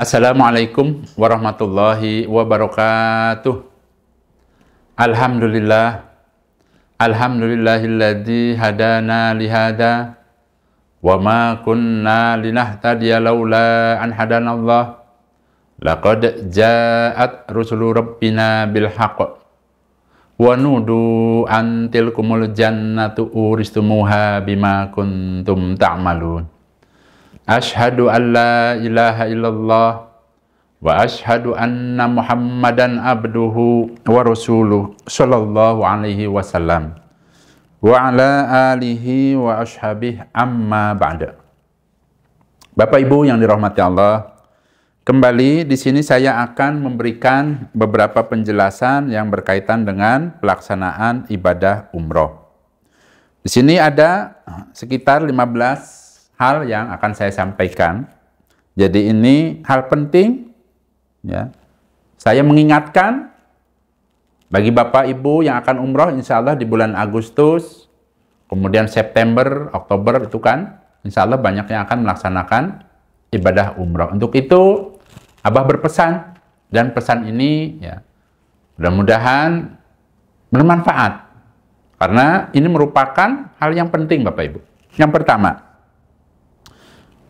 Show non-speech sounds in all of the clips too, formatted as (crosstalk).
Assalamualaikum warahmatullahi wabarakatuh. Alhamdulillah. Alhamdulillahilladzi hadana lihada wa ma kunna linahtadiya laula an hadanallah. Laqad ja'at rusulu rabbina bil haqq wa nudu an jannatu uristumuha bima kuntum ta'malun. Ashhadu an la ilaha illallah wa ashhadu anna Muhammadan abduhu wa rasuluh sallallahu alaihi wasallam wa ala alihi wa ashabih amma ba'da. Bapak Ibu yang dirahmati Allah, kembali di sini saya akan memberikan beberapa penjelasan yang berkaitan dengan pelaksanaan ibadah umroh. Di sini ada sekitar 15 hal yang akan saya sampaikan. Jadi ini hal penting ya. Saya mengingatkan bagi Bapak Ibu yang akan umroh insya Allah di bulan Agustus, kemudian September, Oktober itu kan, insya Allah banyak yang akan melaksanakan ibadah umroh. Untuk itu, Abah berpesan, dan pesan ini ya mudah-mudahan bermanfaat. Karena ini merupakan hal yang penting Bapak Ibu. Yang pertama,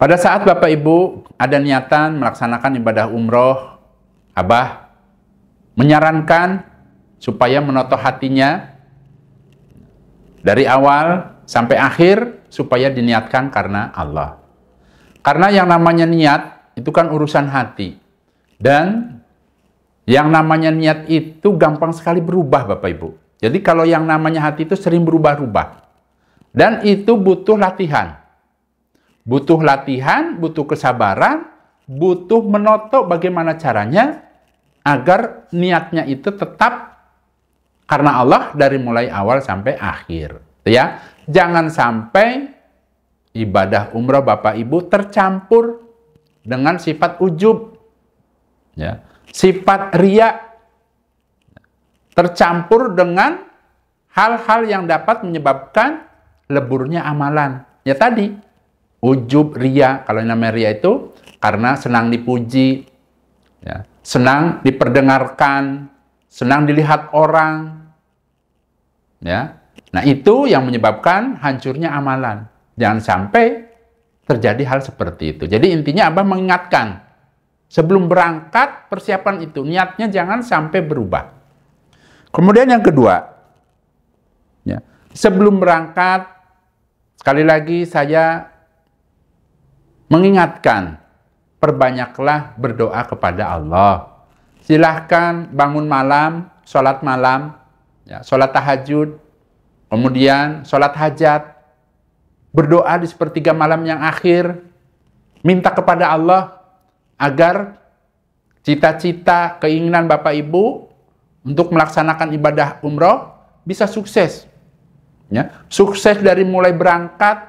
pada saat Bapak Ibu ada niatan melaksanakan ibadah umroh, Abah menyarankan supaya menotoh hatinya dari awal sampai akhir supaya diniatkan karena Allah. Karena yang namanya niat itu kan urusan hati. Dan yang namanya niat itu gampang sekali berubah Bapak Ibu. Jadi kalau yang namanya hati itu sering berubah-ubah. Dan itu butuh latihan. Butuh latihan, butuh kesabaran, butuh menoto bagaimana caranya agar niatnya itu tetap karena Allah dari mulai awal sampai akhir. Gitu ya, jangan sampai ibadah umroh Bapak Ibu tercampur dengan sifat ujub. Ya, sifat ria tercampur dengan hal-hal yang dapat menyebabkan leburnya amalan. Ya tadi, ujub ria kalau nama namanya ria itu karena senang dipuji ya. senang diperdengarkan senang dilihat orang ya nah itu yang menyebabkan hancurnya amalan jangan sampai terjadi hal seperti itu jadi intinya abah mengingatkan sebelum berangkat persiapan itu niatnya jangan sampai berubah kemudian yang kedua ya sebelum berangkat sekali lagi saya mengingatkan, perbanyaklah berdoa kepada Allah. Silahkan bangun malam, sholat malam, ya, sholat tahajud, kemudian sholat hajat, berdoa di sepertiga malam yang akhir, minta kepada Allah agar cita-cita keinginan Bapak Ibu untuk melaksanakan ibadah umroh bisa sukses. Ya, sukses dari mulai berangkat,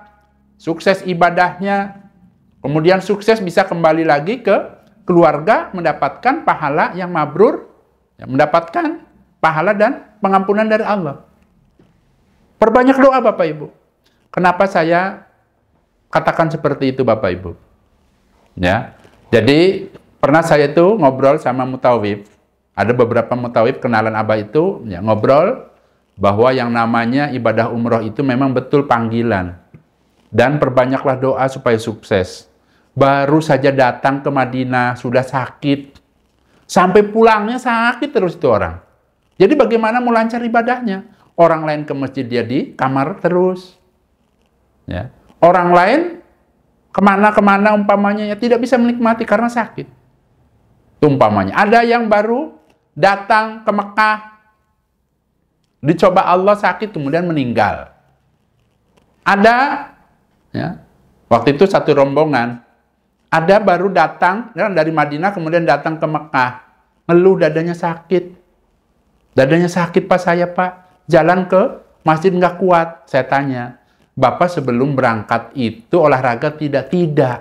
sukses ibadahnya, Kemudian ya. sukses bisa kembali lagi ke keluarga mendapatkan pahala yang mabrur, ya, mendapatkan pahala dan pengampunan dari Allah. Perbanyak doa Bapak Ibu. Kenapa saya katakan seperti itu Bapak Ibu? Ya. Jadi pernah saya itu ngobrol sama mutawif. Ada beberapa mutawif kenalan Abah itu ya, ngobrol bahwa yang namanya ibadah umroh itu memang betul panggilan. Dan perbanyaklah doa supaya sukses baru saja datang ke Madinah, sudah sakit. Sampai pulangnya sakit terus itu orang. Jadi bagaimana mau lancar ibadahnya? Orang lain ke masjid dia di kamar terus. Ya. Orang lain kemana-kemana umpamanya ya tidak bisa menikmati karena sakit. Itu umpamanya. Ada yang baru datang ke Mekah, dicoba Allah sakit kemudian meninggal. Ada ya, Waktu itu satu rombongan ada baru datang kan, dari Madinah kemudian datang ke Mekah. Ngeluh dadanya sakit. Dadanya sakit pak saya pak. Jalan ke masjid nggak kuat. Saya tanya, Bapak sebelum berangkat itu olahraga tidak? Tidak.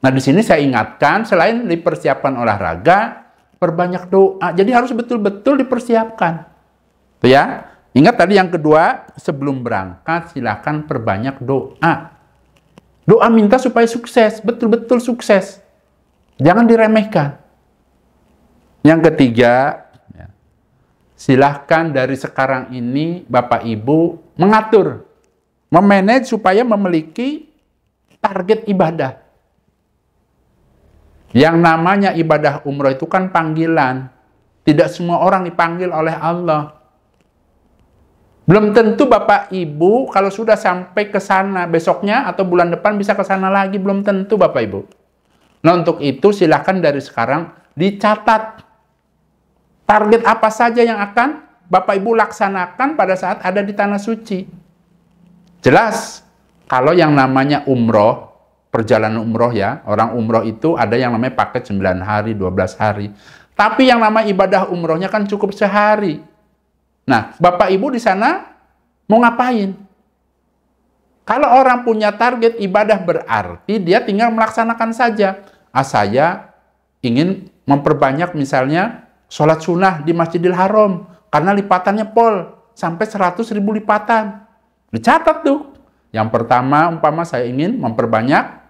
Nah di sini saya ingatkan, selain dipersiapkan olahraga, perbanyak doa. Jadi harus betul-betul dipersiapkan. ya. Ingat tadi yang kedua, sebelum berangkat silakan perbanyak doa. Doa minta supaya sukses, betul-betul sukses. Jangan diremehkan. Yang ketiga, ya, silahkan dari sekarang ini Bapak Ibu mengatur, memanage supaya memiliki target ibadah. Yang namanya ibadah umroh itu kan panggilan. Tidak semua orang dipanggil oleh Allah. Belum tentu Bapak Ibu kalau sudah sampai ke sana besoknya atau bulan depan bisa ke sana lagi, belum tentu Bapak Ibu. Nah untuk itu silahkan dari sekarang dicatat target apa saja yang akan Bapak Ibu laksanakan pada saat ada di Tanah Suci. Jelas, kalau yang namanya umroh, perjalanan umroh ya, orang umroh itu ada yang namanya paket 9 hari, 12 hari. Tapi yang nama ibadah umrohnya kan cukup sehari. Nah, Bapak Ibu di sana mau ngapain? Kalau orang punya target ibadah berarti dia tinggal melaksanakan saja. Ah, saya ingin memperbanyak misalnya sholat sunnah di Masjidil Haram karena lipatannya pol sampai 100 ribu lipatan. Dicatat tuh. Yang pertama, umpama saya ingin memperbanyak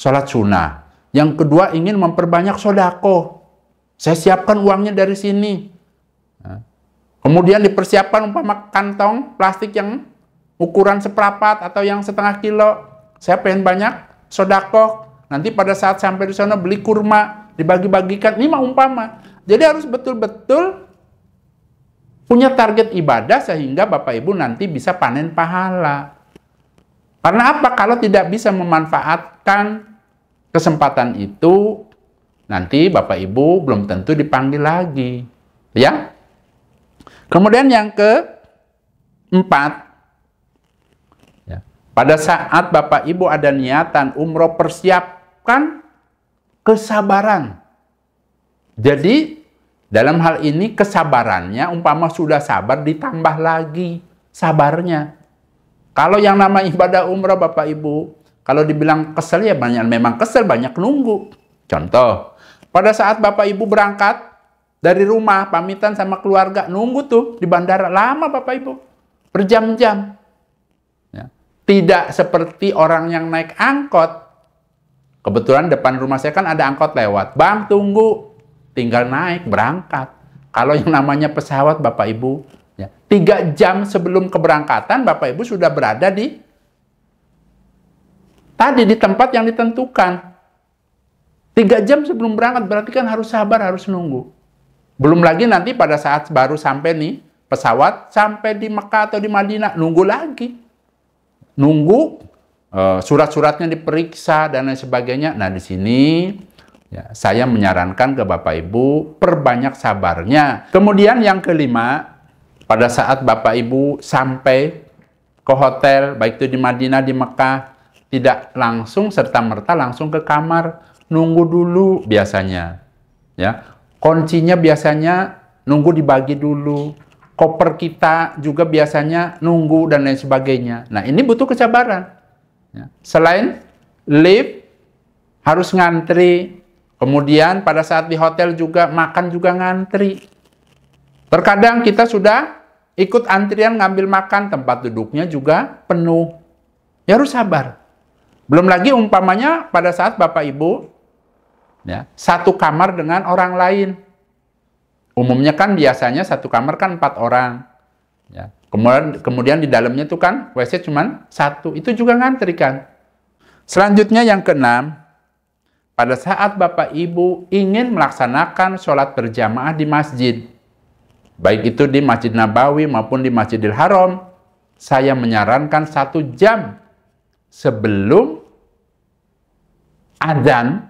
sholat sunnah. Yang kedua ingin memperbanyak sodako. Saya siapkan uangnya dari sini. Nah, Kemudian dipersiapkan umpama kantong plastik yang ukuran seperempat atau yang setengah kilo. Saya pengen banyak sodako. Nanti pada saat sampai di sana beli kurma, dibagi-bagikan. lima umpama. Jadi harus betul-betul punya target ibadah sehingga Bapak Ibu nanti bisa panen pahala. Karena apa? Kalau tidak bisa memanfaatkan kesempatan itu, nanti Bapak Ibu belum tentu dipanggil lagi. Ya, Kemudian yang ke empat, ya. pada saat Bapak Ibu ada niatan umroh persiapkan kesabaran. Jadi dalam hal ini kesabarannya umpama sudah sabar ditambah lagi sabarnya. Kalau yang nama ibadah umroh Bapak Ibu, kalau dibilang kesel ya banyak memang kesel banyak nunggu. Contoh, pada saat Bapak Ibu berangkat dari rumah pamitan sama keluarga nunggu tuh di bandara lama Bapak Ibu. Berjam-jam. Ya. Tidak seperti orang yang naik angkot. Kebetulan depan rumah saya kan ada angkot lewat. Bang tunggu. Tinggal naik berangkat. Kalau yang namanya pesawat Bapak Ibu Ya. Tiga jam sebelum keberangkatan, Bapak Ibu sudah berada di tadi di tempat yang ditentukan. Tiga jam sebelum berangkat berarti kan harus sabar, harus nunggu. Belum lagi nanti pada saat baru sampai nih pesawat, sampai di Mekah atau di Madinah, nunggu lagi. Nunggu uh, surat-suratnya diperiksa dan lain sebagainya. Nah, di sini ya, saya menyarankan ke Bapak Ibu perbanyak sabarnya. Kemudian yang kelima, pada saat Bapak Ibu sampai ke hotel, baik itu di Madinah, di Mekah, tidak langsung serta merta langsung ke kamar, nunggu dulu biasanya. Ya, Kuncinya biasanya nunggu dibagi dulu. Koper kita juga biasanya nunggu dan lain sebagainya. Nah, ini butuh kesabaran. Ya. Selain lift, harus ngantri. Kemudian pada saat di hotel juga makan juga ngantri. Terkadang kita sudah ikut antrian ngambil makan, tempat duduknya juga penuh. Ya harus sabar. Belum lagi umpamanya pada saat Bapak Ibu ya, satu kamar dengan orang lain. Umumnya kan biasanya satu kamar kan empat orang. Ya. Kemudian, kemudian di dalamnya itu kan WC cuman satu. Itu juga ngantri kan. Selanjutnya yang keenam, pada saat Bapak Ibu ingin melaksanakan sholat berjamaah di masjid, baik itu di Masjid Nabawi maupun di Masjidil Haram, saya menyarankan satu jam sebelum azan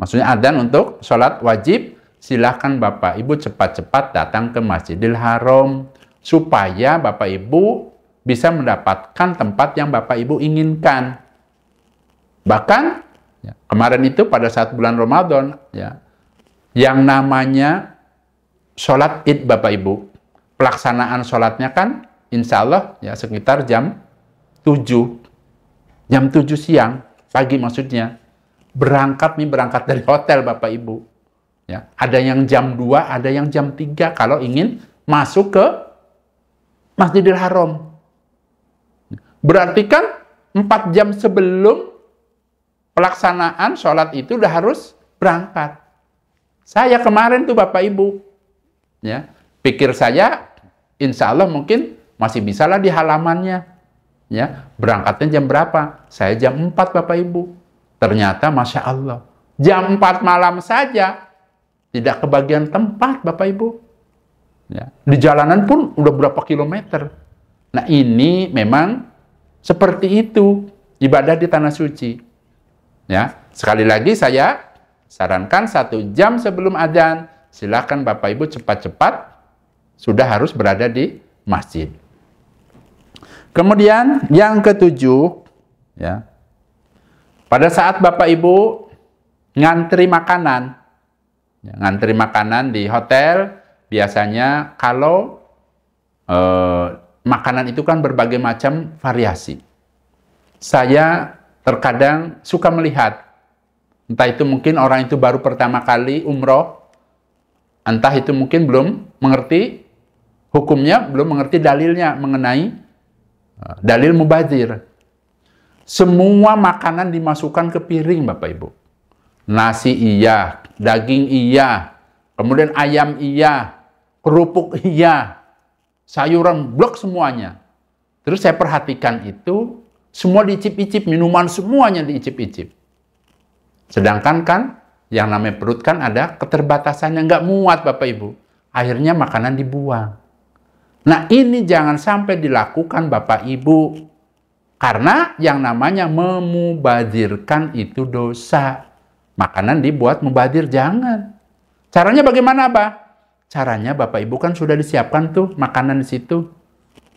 Maksudnya adzan untuk sholat wajib, silahkan Bapak Ibu cepat-cepat datang ke Masjidil Haram supaya Bapak Ibu bisa mendapatkan tempat yang Bapak Ibu inginkan. Bahkan ya, kemarin itu pada saat bulan Ramadan ya yang namanya sholat id Bapak Ibu. Pelaksanaan sholatnya kan insya Allah ya sekitar jam 7. Jam 7 siang, pagi maksudnya berangkat nih berangkat dari hotel Bapak Ibu. Ya, ada yang jam 2, ada yang jam 3 kalau ingin masuk ke Masjidil Haram. Berarti kan 4 jam sebelum pelaksanaan sholat itu udah harus berangkat. Saya kemarin tuh Bapak Ibu, ya pikir saya insya Allah mungkin masih bisalah di halamannya. Ya, berangkatnya jam berapa? Saya jam 4 Bapak Ibu Ternyata Masya Allah, jam 4 malam saja tidak kebagian tempat Bapak Ibu. Ya. Di jalanan pun udah berapa kilometer. Nah ini memang seperti itu ibadah di tanah suci. Ya, sekali lagi saya sarankan satu jam sebelum adzan silakan Bapak Ibu cepat-cepat sudah harus berada di masjid. Kemudian yang ketujuh, ya, pada saat Bapak Ibu ngantri makanan, ya, ngantri makanan di hotel, biasanya kalau eh, makanan itu kan berbagai macam variasi. Saya terkadang suka melihat, entah itu mungkin orang itu baru pertama kali umroh, entah itu mungkin belum mengerti hukumnya, belum mengerti dalilnya mengenai eh, dalil mubazir. Semua makanan dimasukkan ke piring, Bapak Ibu. Nasi iya, daging iya, kemudian ayam iya, kerupuk iya, sayuran blok semuanya. Terus saya perhatikan itu, semua diicip-icip, minuman semuanya diicip-icip. Sedangkan kan yang namanya perut kan ada keterbatasan yang nggak muat Bapak Ibu. Akhirnya makanan dibuang. Nah ini jangan sampai dilakukan Bapak Ibu karena yang namanya memubadirkan itu dosa. Makanan dibuat membadir jangan. Caranya bagaimana, Pak? Caranya Bapak Ibu kan sudah disiapkan tuh makanan di situ.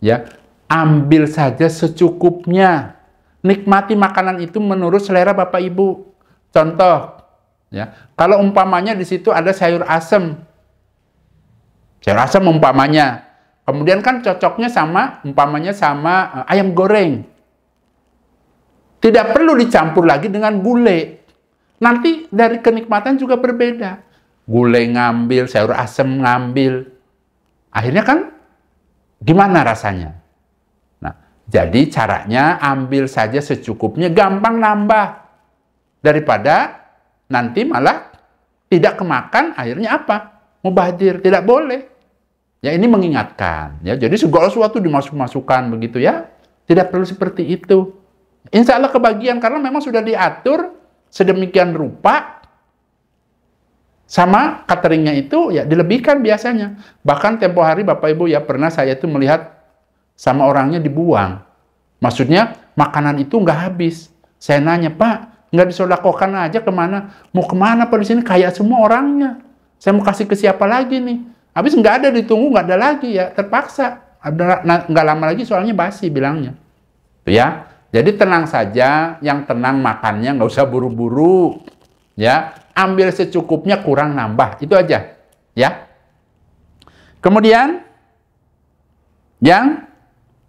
Ya, ambil saja secukupnya. Nikmati makanan itu menurut selera Bapak Ibu. Contoh, ya, kalau umpamanya di situ ada sayur asem. Sayur asem umpamanya. Kemudian kan cocoknya sama umpamanya sama eh, ayam goreng. Tidak perlu dicampur lagi dengan gulai. Nanti dari kenikmatan juga berbeda. Gulai ngambil, sayur asem ngambil. Akhirnya kan gimana rasanya? Nah, jadi caranya ambil saja secukupnya, gampang nambah. Daripada nanti malah tidak kemakan, akhirnya apa? Mubadir, tidak boleh. Ya ini mengingatkan. Ya, jadi segala sesuatu dimasuk-masukkan begitu ya. Tidak perlu seperti itu. Insya Allah kebagian karena memang sudah diatur sedemikian rupa sama cateringnya itu ya dilebihkan biasanya. Bahkan tempo hari Bapak Ibu ya pernah saya itu melihat sama orangnya dibuang. Maksudnya makanan itu nggak habis. Saya nanya, Pak, nggak disodakokan aja kemana? Mau kemana Pak di sini? Kayak semua orangnya. Saya mau kasih ke siapa lagi nih? Habis nggak ada, ditunggu nggak ada lagi ya. Terpaksa. Nggak lama lagi soalnya basi bilangnya. Tuh ya. Jadi tenang saja, yang tenang makannya nggak usah buru-buru, ya. Ambil secukupnya, kurang nambah, itu aja, ya. Kemudian yang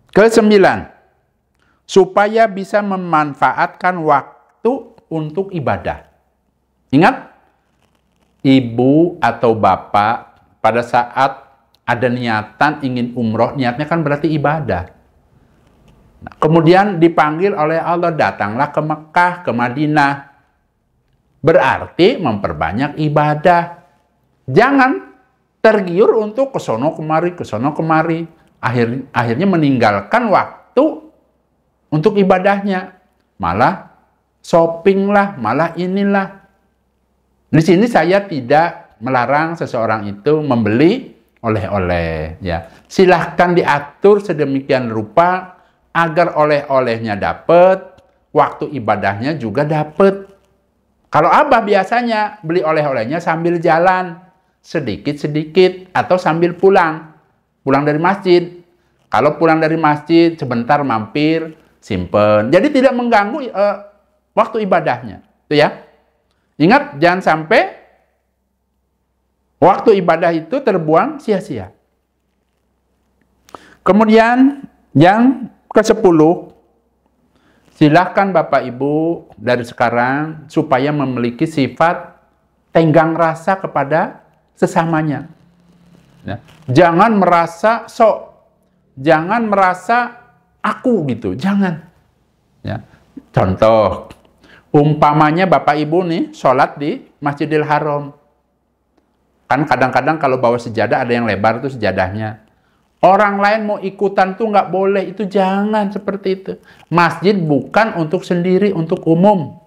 ke sembilan supaya bisa memanfaatkan waktu untuk ibadah. Ingat, ibu atau bapak pada saat ada niatan ingin umroh, niatnya kan berarti ibadah kemudian dipanggil oleh Allah, datanglah ke Mekah, ke Madinah. Berarti memperbanyak ibadah. Jangan tergiur untuk ke sono kemari, ke sono kemari. Akhir, akhirnya meninggalkan waktu untuk ibadahnya. Malah shopping lah, malah inilah. Di sini saya tidak melarang seseorang itu membeli oleh-oleh ya. Silahkan diatur sedemikian rupa agar oleh-olehnya dapat, waktu ibadahnya juga dapat. Kalau Abah biasanya beli oleh-olehnya sambil jalan, sedikit-sedikit atau sambil pulang. Pulang dari masjid. Kalau pulang dari masjid sebentar mampir, simpen. Jadi tidak mengganggu uh, waktu ibadahnya, itu ya. Ingat jangan sampai waktu ibadah itu terbuang sia-sia. Kemudian yang ke-10, silahkan Bapak Ibu dari sekarang supaya memiliki sifat tenggang rasa kepada sesamanya. Ya. Jangan merasa sok, jangan merasa aku gitu, jangan. Ya. Contoh, umpamanya Bapak Ibu nih sholat di Masjidil Haram. Kan kadang-kadang kalau bawa sejadah ada yang lebar tuh sejadahnya. Orang lain mau ikutan tuh nggak boleh, itu jangan seperti itu. Masjid bukan untuk sendiri, untuk umum.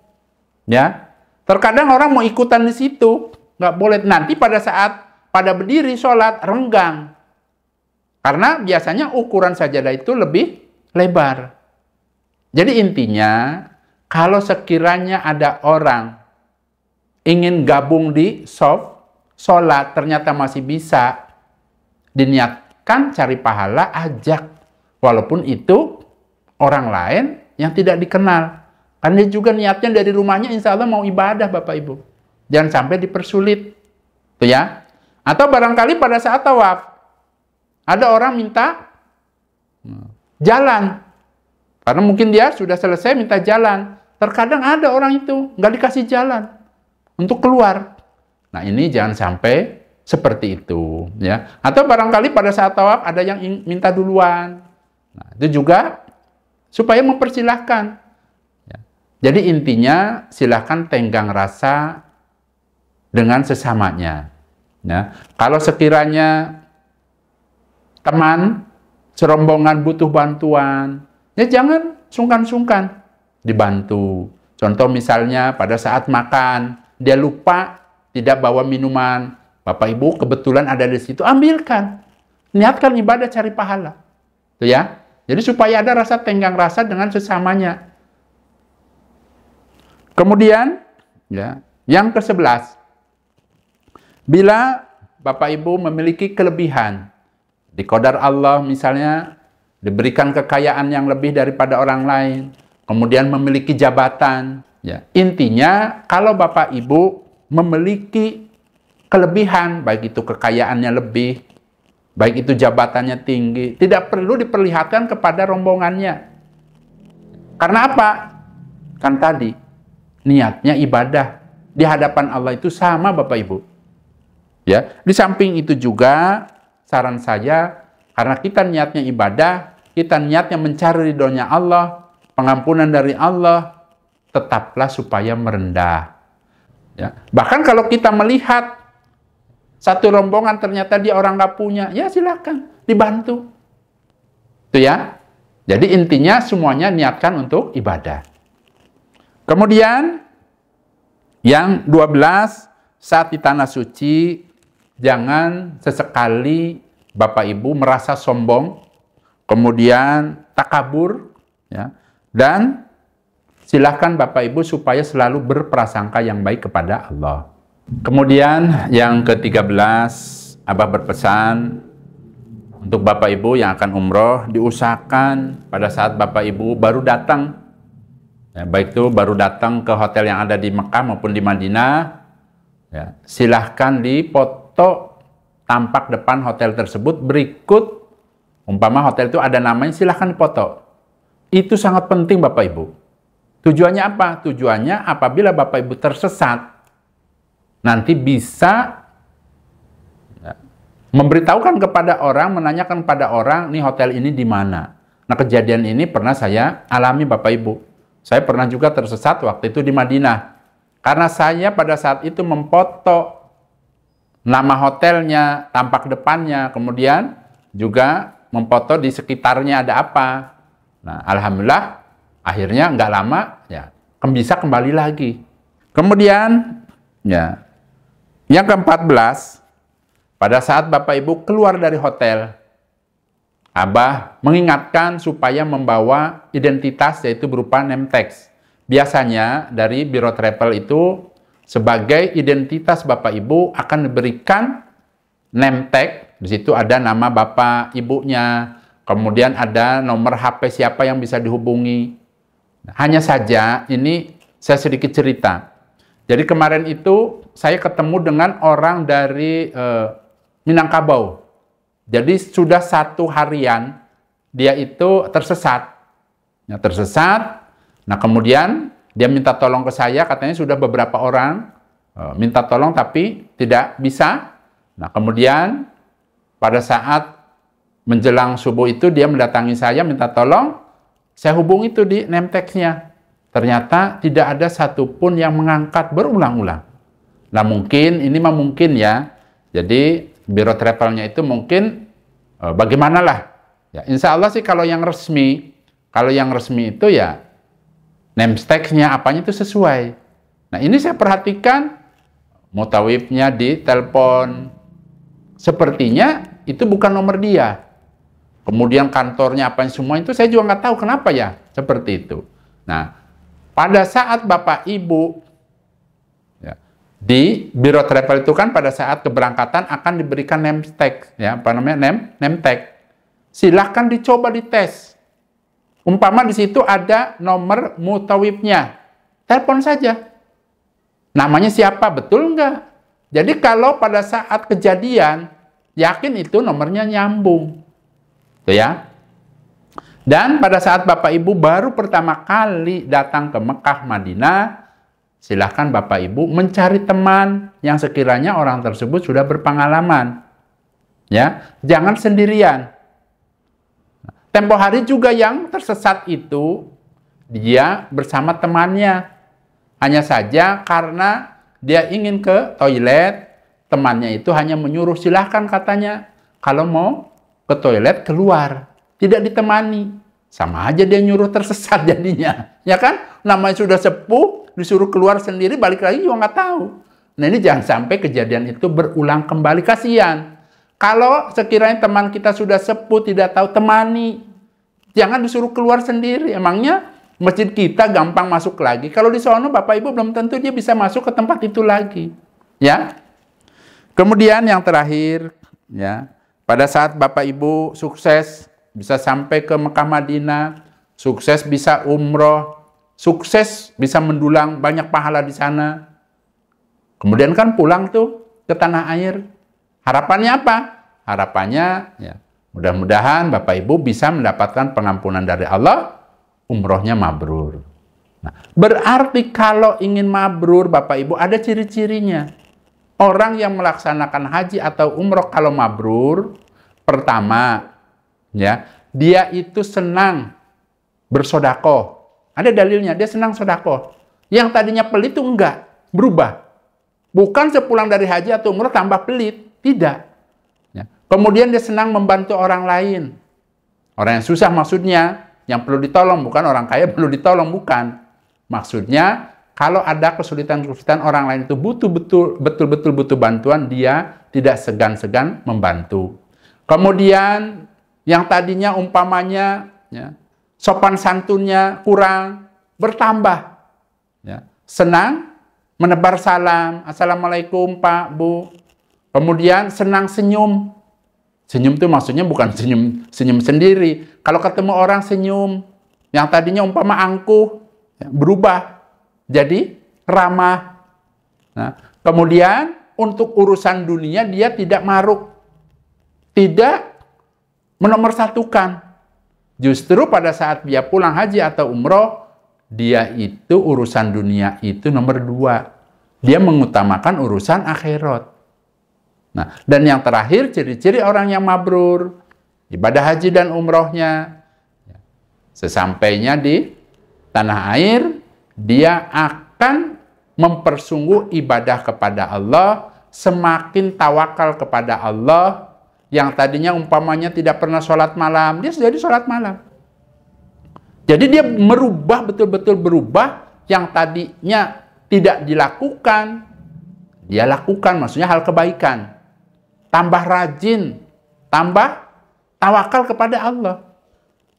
Ya, terkadang orang mau ikutan di situ, nggak boleh. Nanti pada saat pada berdiri sholat renggang, karena biasanya ukuran sajadah itu lebih lebar. Jadi intinya, kalau sekiranya ada orang ingin gabung di soft, sholat ternyata masih bisa diniat Kan cari pahala ajak. Walaupun itu orang lain yang tidak dikenal. Karena dia juga niatnya dari rumahnya insya Allah mau ibadah Bapak Ibu. Jangan sampai dipersulit. Tuh ya. Atau barangkali pada saat tawaf. Ada orang minta jalan. Karena mungkin dia sudah selesai minta jalan. Terkadang ada orang itu nggak dikasih jalan untuk keluar. Nah ini jangan sampai seperti itu ya atau barangkali pada saat tawaf ada yang minta duluan nah, itu juga supaya mempersilahkan ya. jadi intinya silahkan tenggang rasa dengan sesamanya ya. kalau sekiranya teman serombongan butuh bantuan ya jangan sungkan-sungkan dibantu contoh misalnya pada saat makan dia lupa tidak bawa minuman Bapak Ibu kebetulan ada di situ, ambilkan. Niatkan ibadah cari pahala. Itu ya. Jadi supaya ada rasa tenggang rasa dengan sesamanya. Kemudian ya, yang ke-11. Bila Bapak Ibu memiliki kelebihan di kodar Allah misalnya diberikan kekayaan yang lebih daripada orang lain, kemudian memiliki jabatan, ya. Intinya kalau Bapak Ibu memiliki kelebihan, baik itu kekayaannya lebih, baik itu jabatannya tinggi, tidak perlu diperlihatkan kepada rombongannya. Karena apa? Kan tadi, niatnya ibadah. Di hadapan Allah itu sama Bapak Ibu. Ya, di samping itu juga saran saya karena kita niatnya ibadah, kita niatnya mencari ridhonya Allah, pengampunan dari Allah, tetaplah supaya merendah. Ya. Bahkan kalau kita melihat satu rombongan ternyata dia orang nggak punya, ya silakan dibantu. Itu ya. Jadi intinya semuanya niatkan untuk ibadah. Kemudian yang 12 saat di tanah suci jangan sesekali Bapak Ibu merasa sombong, kemudian takabur ya. Dan silakan Bapak Ibu supaya selalu berprasangka yang baik kepada Allah. Kemudian yang ke-13, Abah berpesan untuk Bapak Ibu yang akan umroh, diusahakan pada saat Bapak Ibu baru datang, ya, baik itu baru datang ke hotel yang ada di Mekah maupun di Madinah, ya, silahkan dipoto tampak depan hotel tersebut berikut, umpama hotel itu ada namanya, silahkan dipoto. Itu sangat penting Bapak Ibu. Tujuannya apa? Tujuannya apabila Bapak Ibu tersesat, nanti bisa ya, memberitahukan kepada orang, menanyakan kepada orang, nih hotel ini di mana. Nah kejadian ini pernah saya alami Bapak Ibu. Saya pernah juga tersesat waktu itu di Madinah. Karena saya pada saat itu memfoto nama hotelnya, tampak depannya, kemudian juga memfoto di sekitarnya ada apa. Nah, alhamdulillah akhirnya nggak lama ya bisa kembali lagi. Kemudian ya yang ke-14, pada saat Bapak Ibu keluar dari hotel, Abah mengingatkan supaya membawa identitas yaitu berupa name tag. Biasanya dari Biro Travel itu sebagai identitas Bapak Ibu akan diberikan name tag, di situ ada nama Bapak Ibunya, kemudian ada nomor HP siapa yang bisa dihubungi. Hanya saja ini saya sedikit cerita. Jadi kemarin itu saya ketemu dengan orang dari uh, Minangkabau. Jadi sudah satu harian dia itu tersesat. Ya, tersesat. Nah kemudian dia minta tolong ke saya, katanya sudah beberapa orang uh, minta tolong tapi tidak bisa. Nah kemudian pada saat menjelang subuh itu dia mendatangi saya minta tolong. Saya hubungi itu di nemteknya. Ternyata tidak ada satupun yang mengangkat berulang-ulang. Nah mungkin, ini mah mungkin ya. Jadi biro travelnya itu mungkin eh, bagaimanalah. Ya, insya Allah sih kalau yang resmi, kalau yang resmi itu ya name nya apanya itu sesuai. Nah ini saya perhatikan mutawibnya di telepon. Sepertinya itu bukan nomor dia. Kemudian kantornya apa yang semua itu saya juga nggak tahu kenapa ya seperti itu. Nah pada saat bapak ibu di biro travel itu kan pada saat keberangkatan akan diberikan name tag ya apa namanya name name tag silahkan dicoba dites umpama di situ ada nomor mutawibnya telepon saja namanya siapa betul nggak jadi kalau pada saat kejadian yakin itu nomornya nyambung tuh ya dan pada saat Bapak Ibu baru pertama kali datang ke Mekah Madinah Silahkan Bapak Ibu mencari teman yang sekiranya orang tersebut sudah berpengalaman. Ya, jangan sendirian. Tempo hari juga yang tersesat itu dia bersama temannya. Hanya saja karena dia ingin ke toilet, temannya itu hanya menyuruh silahkan katanya kalau mau ke toilet keluar, tidak ditemani. Sama aja dia nyuruh tersesat (laughs) jadinya. Ya kan? Namanya sudah sepuh, disuruh keluar sendiri, balik lagi juga nggak tahu. Nah ini jangan sampai kejadian itu berulang kembali. Kasihan. Kalau sekiranya teman kita sudah sepuh, tidak tahu temani. Jangan disuruh keluar sendiri. Emangnya masjid kita gampang masuk lagi. Kalau di Solo Bapak Ibu belum tentu dia bisa masuk ke tempat itu lagi. Ya. Kemudian yang terakhir ya, pada saat Bapak Ibu sukses bisa sampai ke Mekah Madinah, sukses bisa umroh, sukses bisa mendulang banyak pahala di sana. Kemudian kan pulang tuh ke tanah air. Harapannya apa? Harapannya ya, mudah-mudahan Bapak Ibu bisa mendapatkan pengampunan dari Allah, umrohnya mabrur. Nah, berarti kalau ingin mabrur Bapak Ibu ada ciri-cirinya. Orang yang melaksanakan haji atau umroh kalau mabrur, pertama ya dia itu senang bersodako. Ada dalilnya, dia senang sodako. Yang tadinya pelit itu enggak, berubah. Bukan sepulang dari haji atau umroh tambah pelit, tidak. Ya. Kemudian dia senang membantu orang lain. Orang yang susah maksudnya, yang perlu ditolong, bukan orang kaya (laughs) perlu ditolong, bukan. Maksudnya, kalau ada kesulitan-kesulitan orang lain itu butuh betul betul betul butuh bantuan, dia tidak segan-segan membantu. Kemudian yang tadinya umpamanya ya, sopan santunnya kurang bertambah ya, senang menebar salam assalamualaikum pak bu kemudian senang senyum senyum itu maksudnya bukan senyum senyum sendiri kalau ketemu orang senyum yang tadinya umpama angkuh ya, berubah jadi ramah nah, kemudian untuk urusan dunia dia tidak maruk tidak menomorsatukan. Justru pada saat dia pulang haji atau umroh, dia itu urusan dunia itu nomor dua. Dia mengutamakan urusan akhirat. Nah, dan yang terakhir ciri-ciri orang yang mabrur, ibadah haji dan umrohnya. Sesampainya di tanah air, dia akan mempersungguh ibadah kepada Allah, semakin tawakal kepada Allah, yang tadinya umpamanya tidak pernah sholat malam, dia jadi sholat malam. Jadi dia merubah, betul-betul berubah yang tadinya tidak dilakukan, dia lakukan, maksudnya hal kebaikan. Tambah rajin, tambah tawakal kepada Allah.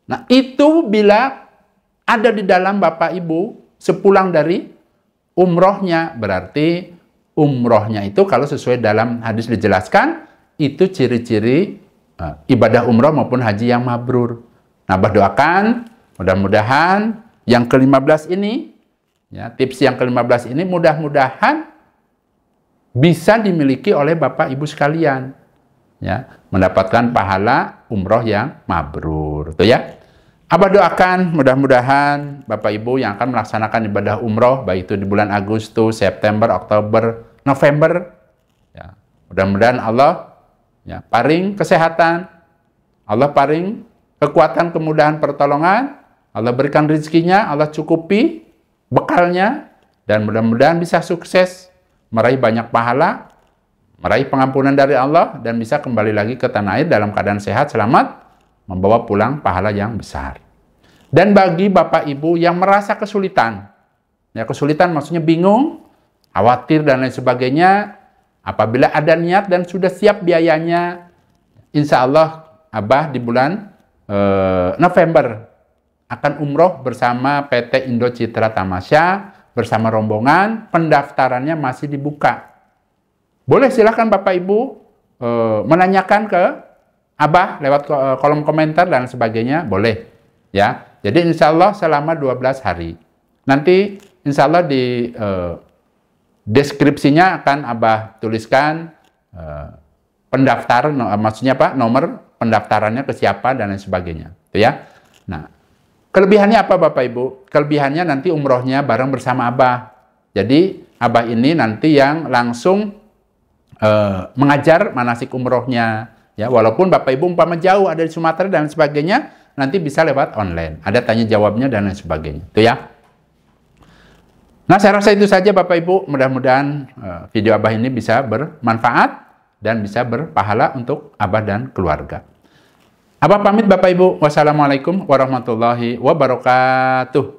Nah itu bila ada di dalam Bapak Ibu sepulang dari umrohnya, berarti umrohnya itu kalau sesuai dalam hadis dijelaskan itu ciri-ciri e, ibadah umroh maupun haji yang mabrur. Nah, berdoakan mudah-mudahan yang ke-15 ini, ya, tips yang ke-15 ini mudah-mudahan bisa dimiliki oleh Bapak Ibu sekalian. Ya, mendapatkan pahala umroh yang mabrur. Tuh gitu ya. Abah doakan mudah-mudahan Bapak Ibu yang akan melaksanakan ibadah umroh baik itu di bulan Agustus, September, Oktober, November ya. Mudah-mudahan Allah Ya, paring kesehatan, Allah paring kekuatan, kemudahan, pertolongan, Allah berikan rezekinya, Allah cukupi bekalnya, dan mudah-mudahan bisa sukses, meraih banyak pahala, meraih pengampunan dari Allah, dan bisa kembali lagi ke tanah air dalam keadaan sehat, selamat, membawa pulang pahala yang besar. Dan bagi Bapak Ibu yang merasa kesulitan, ya kesulitan maksudnya bingung, khawatir, dan lain sebagainya, Apabila ada niat dan sudah siap biayanya, insya Allah Abah di bulan eh, November akan umroh bersama PT Indo Citra Tamasya bersama rombongan. Pendaftarannya masih dibuka. Boleh silahkan Bapak Ibu eh, menanyakan ke Abah lewat eh, kolom komentar dan sebagainya. Boleh ya. Jadi insya Allah selama 12 hari. Nanti insya Allah di eh, deskripsinya akan Abah tuliskan uh, pendaftar no, eh, maksudnya Pak nomor pendaftarannya ke siapa dan lain sebagainya itu ya nah kelebihannya apa Bapak Ibu kelebihannya nanti umrohnya bareng bersama Abah jadi Abah ini nanti yang langsung uh, mengajar manasik umrohnya ya walaupun Bapak Ibu umpama jauh ada di Sumatera dan sebagainya nanti bisa lewat online ada tanya jawabnya dan lain sebagainya itu ya Nah, saya rasa itu saja Bapak Ibu. Mudah-mudahan eh, video Abah ini bisa bermanfaat dan bisa berpahala untuk Abah dan keluarga. Abah pamit Bapak Ibu. Wassalamualaikum warahmatullahi wabarakatuh.